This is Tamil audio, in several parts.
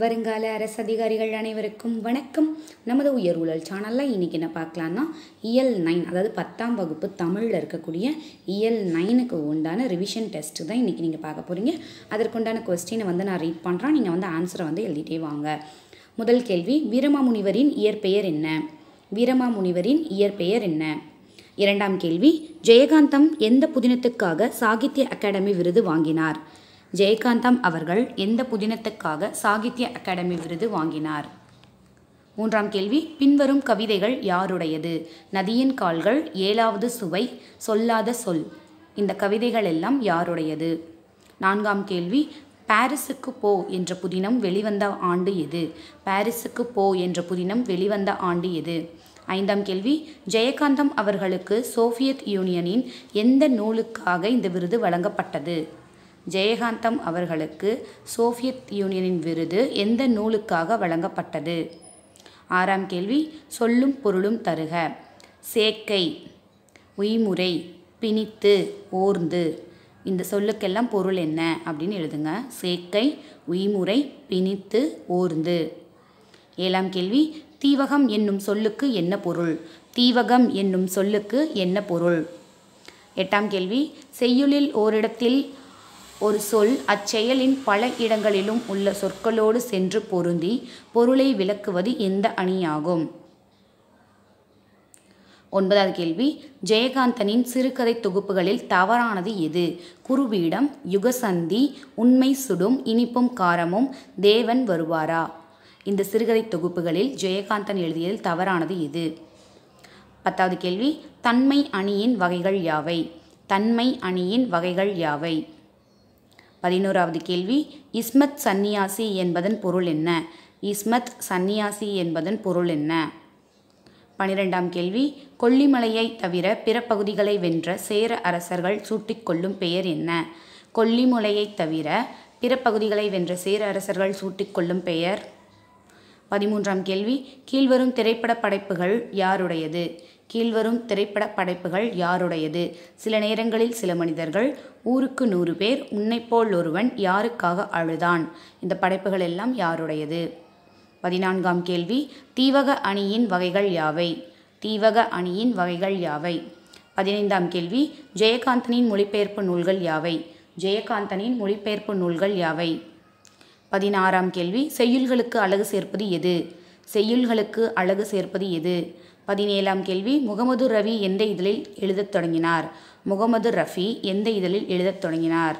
வருங்கால அரசு அதிகாரிகள் அனைவருக்கும் வணக்கம் நமது உயர் உழல் சேனலில் இன்றைக்கி என்ன பார்க்கலான்னா இயல் நைன் அதாவது பத்தாம் வகுப்பு தமிழில் இருக்கக்கூடிய இயல் நைனுக்கு உண்டான ரிவிஷன் டெஸ்ட்டு தான் இன்றைக்கி நீங்கள் பார்க்க போகிறீங்க அதற்குண்டான கொஸ்டினை வந்து நான் ரீட் பண்ணுறேன் நீங்கள் வந்து ஆன்சரை வந்து எழுதிட்டே வாங்க முதல் கேள்வி வீரமாமுனிவரின் இயற்பெயர் என்ன வீரமாமுனிவரின் இயற்பெயர் என்ன இரண்டாம் கேள்வி ஜெயகாந்தம் எந்த புதினத்துக்காக சாகித்ய அகாடமி விருது வாங்கினார் ஜெயகாந்தம் அவர்கள் எந்த புதினத்துக்காக சாகித்ய அகாடமி விருது வாங்கினார் மூன்றாம் கேள்வி பின்வரும் கவிதைகள் யாருடையது நதியின் கால்கள் ஏழாவது சுவை சொல்லாத சொல் இந்த கவிதைகள் எல்லாம் யாருடையது நான்காம் கேள்வி பாரிஸுக்கு போ என்ற புதினம் வெளிவந்த ஆண்டு எது பாரிஸுக்கு போ என்ற புதினம் வெளிவந்த ஆண்டு எது ஐந்தாம் கேள்வி ஜெயகாந்தம் அவர்களுக்கு சோவியத் யூனியனின் எந்த நூலுக்காக இந்த விருது வழங்கப்பட்டது ஜெயகாந்தம் அவர்களுக்கு சோவியத் யூனியனின் விருது எந்த நூலுக்காக வழங்கப்பட்டது ஆறாம் கேள்வி சொல்லும் பொருளும் தருக சேக்கை உய்முறை பிணித்து ஓர்ந்து இந்த சொல்லுக்கெல்லாம் பொருள் என்ன அப்படின்னு எழுதுங்க சேக்கை உய்முறை பிணித்து ஓர்ந்து ஏழாம் கேள்வி தீவகம் என்னும் சொல்லுக்கு என்ன பொருள் தீவகம் என்னும் சொல்லுக்கு என்ன பொருள் எட்டாம் கேள்வி செய்யுளில் ஓரிடத்தில் ஒரு சொல் அச்செயலின் பல இடங்களிலும் உள்ள சொற்களோடு சென்று பொருந்தி பொருளை விளக்குவது எந்த அணியாகும் ஒன்பதாவது கேள்வி ஜெயகாந்தனின் சிறுகதை தொகுப்புகளில் தவறானது எது குருபீடம் யுகசந்தி உண்மை சுடும் இனிப்பும் காரமும் தேவன் வருவாரா இந்த சிறுகதை தொகுப்புகளில் ஜெயகாந்தன் எழுதியதில் தவறானது எது பத்தாவது கேள்வி தன்மை அணியின் வகைகள் யாவை தன்மை அணியின் வகைகள் யாவை பதினோராவது கேள்வி இஸ்மத் சந்நியாசி என்பதன் பொருள் என்ன இஸ்மத் சந்நியாசி என்பதன் பொருள் என்ன பனிரெண்டாம் கேள்வி கொல்லிமலையை தவிர பிற பகுதிகளை வென்ற சேர அரசர்கள் சூட்டிக்கொள்ளும் பெயர் என்ன கொல்லிமலையை தவிர பிற பகுதிகளை வென்ற சேர அரசர்கள் சூட்டிக்கொள்ளும் பெயர் பதிமூன்றாம் கேள்வி கீழ்வரும் திரைப்பட படைப்புகள் யாருடையது கீழ்வரும் திரைப்பட படைப்புகள் யாருடையது சில நேரங்களில் சில மனிதர்கள் ஊருக்கு நூறு பேர் உன்னைப்போல் ஒருவன் யாருக்காக அழுதான் இந்த படைப்புகள் எல்லாம் யாருடையது பதினான்காம் கேள்வி தீவக அணியின் வகைகள் யாவை தீவக அணியின் வகைகள் யாவை பதினைந்தாம் கேள்வி ஜெயகாந்தனின் மொழிபெயர்ப்பு நூல்கள் யாவை ஜெயகாந்தனின் மொழிபெயர்ப்பு நூல்கள் யாவை பதினாறாம் கேள்வி செய்யுள்களுக்கு அழகு சேர்ப்பது எது செய்யுள்களுக்கு அழகு சேர்ப்பது எது பதினேழாம் கேள்வி முகமது ரவி எந்த இதழில் எழுதத் தொடங்கினார் முகமது ரஃபி எந்த இதழில் எழுதத் தொடங்கினார்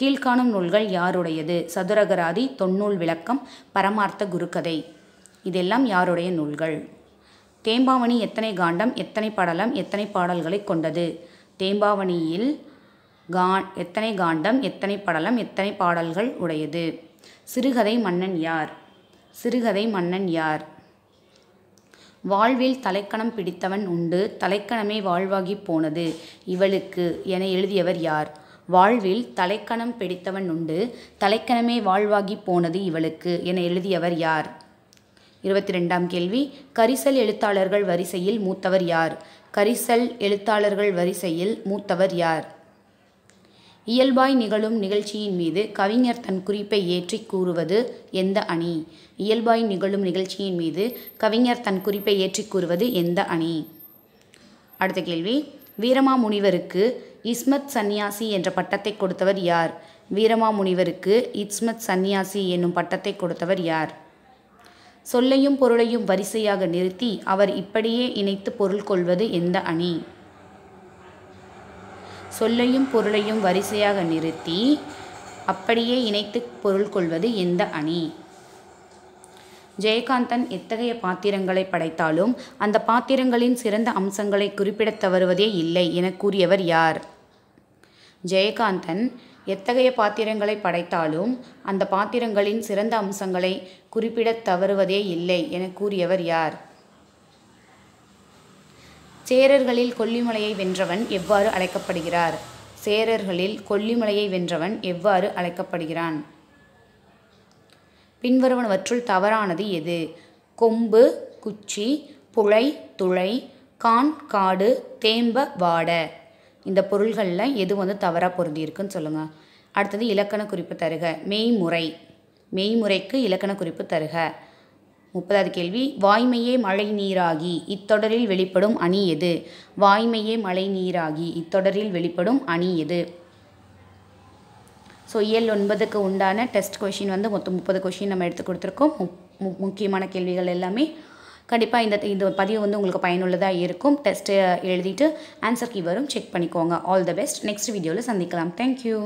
கீழ்காணும் நூல்கள் யாருடையது சதுரகராதி தொன்னூல் விளக்கம் பரமார்த்த குருக்கதை இதெல்லாம் யாருடைய நூல்கள் தேம்பாவணி எத்தனை காண்டம் எத்தனை படலம் எத்தனை பாடல்களை கொண்டது தேம்பாவணியில் கா எத்தனை காண்டம் எத்தனை படலம் எத்தனை பாடல்கள் உடையது சிறுகதை மன்னன் யார் சிறுகதை மன்னன் யார் வாழ்வில் தலைக்கணம் பிடித்தவன் உண்டு தலைக்கணமே வாழ்வாகி போனது இவளுக்கு என எழுதியவர் யார் வாழ்வில் தலைக்கணம் பிடித்தவன் உண்டு தலைக்கணமே வாழ்வாகி போனது இவளுக்கு என எழுதியவர் யார் இருபத்தி ரெண்டாம் கேள்வி கரிசல் எழுத்தாளர்கள் வரிசையில் மூத்தவர் யார் கரிசல் எழுத்தாளர்கள் வரிசையில் மூத்தவர் யார் இயல்பாய் நிகழும் நிகழ்ச்சியின் மீது கவிஞர் தன் குறிப்பை ஏற்றி கூறுவது எந்த அணி இயல்பாய் நிகழும் நிகழ்ச்சியின் மீது கவிஞர் தன் குறிப்பை ஏற்றி கூறுவது எந்த அணி அடுத்த கேள்வி வீரமாமுனிவருக்கு இஸ்மத் சந்நியாசி என்ற பட்டத்தை கொடுத்தவர் யார் வீரமாமுனிவருக்கு இஸ்மத் சந்நியாசி என்னும் பட்டத்தை கொடுத்தவர் யார் சொல்லையும் பொருளையும் வரிசையாக நிறுத்தி அவர் இப்படியே இணைத்து பொருள் கொள்வது எந்த அணி சொல்லையும் பொருளையும் வரிசையாக நிறுத்தி அப்படியே இணைத்து பொருள் கொள்வது எந்த அணி ஜெயகாந்தன் எத்தகைய பாத்திரங்களை படைத்தாலும் அந்த பாத்திரங்களின் சிறந்த அம்சங்களை குறிப்பிடத் தவறுவதே இல்லை என கூறியவர் யார் ஜெயகாந்தன் எத்தகைய பாத்திரங்களை படைத்தாலும் அந்த பாத்திரங்களின் சிறந்த அம்சங்களை குறிப்பிடத் தவறுவதே இல்லை என கூறியவர் யார் சேரர்களில் கொல்லிமலையை வென்றவன் எவ்வாறு அழைக்கப்படுகிறார் சேரர்களில் கொல்லிமலையை வென்றவன் எவ்வாறு அழைக்கப்படுகிறான் பின்வருவனவற்றுள் தவறானது எது கொம்பு குச்சி புழை துளை கான் காடு தேம்ப வாட இந்த பொருள்களில் எது வந்து தவறாக பொருந்தியிருக்குன்னு சொல்லுங்கள் அடுத்தது இலக்கண குறிப்பு தருக மெய்முறை மெய்முறைக்கு இலக்கண குறிப்பு தருக முப்பதாவது கேள்வி வாய்மையே மழை நீராகி இத்தொடரில் வெளிப்படும் அணி எது வாய்மையே மழை நீராகி இத்தொடரில் வெளிப்படும் அணி எது ஸோ இயல் ஒன்பதுக்கு உண்டான டெஸ்ட் கொஷின் வந்து மொத்தம் முப்பது கொஷின் நம்ம எடுத்து கொடுத்துருக்கோம் முக்கியமான கேள்விகள் எல்லாமே கண்டிப்பாக இந்த இந்த பதிவு வந்து உங்களுக்கு பயனுள்ளதாக இருக்கும் டெஸ்ட்டு எழுதிட்டு ஆன்சர் கீ வரும் செக் பண்ணிக்கோங்க ஆல் த பெஸ்ட் நெக்ஸ்ட் வீடியோவில் சந்திக்கலாம் தேங்க்யூ